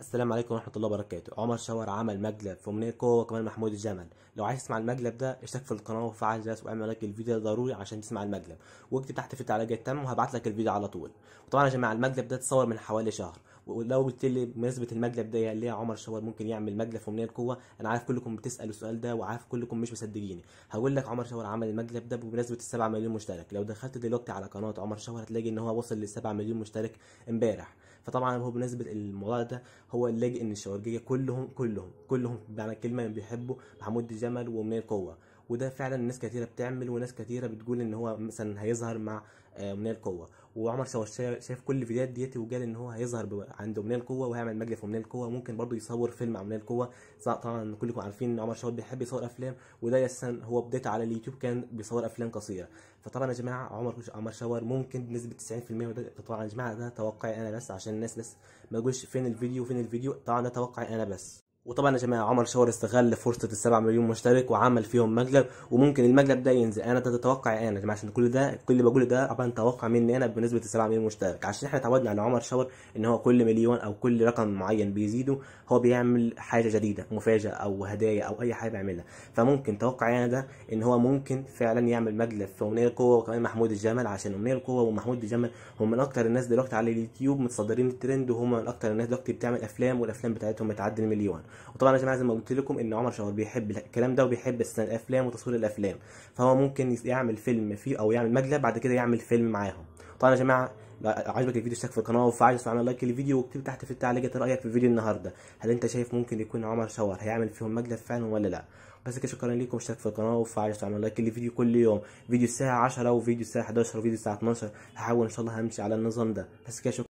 السلام عليكم ورحمة الله وبركاته عمر شاور عمل مقلب في أمنية قوة وكمان محمود الجمل لو عايز تسمع المقلب ده اشترك في القناة وفعل الجرس واعمل لايك للفيديو ده ضروري عشان تسمع المقلب واكتب تحت في التعليقات تم وهبعت لك الفيديو على طول وطبعا يا جماعة المقلب ده اتصور من حوالي شهر ولو قلت لي بمناسبة المقلب ده ليه عمر شاور ممكن يعمل مقلب في أمنية قوة أنا عارف كلكم بتسألوا السؤال ده وعارف كلكم مش مصدقيني هقول لك عمر شاور عمل المقلب ده بمناسبة ال 7 مليون مشترك لو دخلت دلوقتي على قناة عمر شاور هتلاقي إن هو وصل ل 7 مليون مشترك امبارح فطبعا هو بالنسبه للموضوع ده هو اللاجئ ان الشوارجيه كلهم كلهم كلهم بمعنى الكلمه بيحبوا محمود الجمل ومنير قوه وده فعلا ناس كتيره بتعمل وناس كتيره بتقول ان هو مثلا هيظهر مع آه، منير قوه وعمر شاور شايف كل الفيديوهات ديت وقال ان هو هيظهر عند امنيه القوه وهيعمل مجلس امنيه القوه ممكن برضه يصور فيلم عن امنيه القوه طبعا كلكم عارفين ان عمر شاور بيحب يصور افلام وده اساسا هو بدايته على اليوتيوب كان بيصور افلام قصيره فطبعا يا جماعه عمر عمر شاور ممكن بنسبه 90% وده طبعا يا جماعه ده توقعي انا بس عشان الناس بس ما تقولش فين الفيديو فين الفيديو طبعا ده توقعي انا بس وطبعا يا جماعه عمر شاور استغل فرصه السبع مليون مشترك وعمل فيهم مقلب وممكن المقلب ده ينزل انا تتوقع انا إيه يا جماعه عشان كل ده كل اللي بقوله ده عباره توقع مني انا بنسبه السبع مليون مشترك عشان احنا اتعودنا على عمر شاور ان هو كل مليون او كل رقم معين بيزيده هو بيعمل حاجه جديده مفاجاه او هدايا او اي حاجه بيعملها فممكن توقعي إيه انا ده ان هو ممكن فعلا يعمل مقلب في امنيه القوه وكمان محمود الجمل عشان امنيه القوه ومحمود الجمل هم من اكتر الناس دلوقتي على اليوتيوب متصدرين الترند وهم من اكتر الناس دلوقتي بتعمل افلام والافلام بتاعتهم بتعدي المليون وطبعا يا جماعه زي ما قلت لكم ان عمر شاور بيحب الكلام ده وبيحب الافلام وتصوير الافلام فهو ممكن يعمل فيلم فيه او يعمل مقلب بعد كده يعمل فيلم معاهم طبعا يا جماعه عجبك الفيديو اشترك في القناه وفعل على لايك للفيديو واكتب تحت في التعليقات رايك في فيديو النهارده هل انت شايف ممكن يكون عمر شاور هيعمل فيهم مجلد فعلا ولا لا بس كده شكرا ليكم اشترك في القناه وفعل على لايك للفيديو كل يوم فيديو الساعه 10 وفيديو الساعه 11 وفيديو الساعه 12 هحاول ان شاء الله همشي على النظام ده بس كده شكرا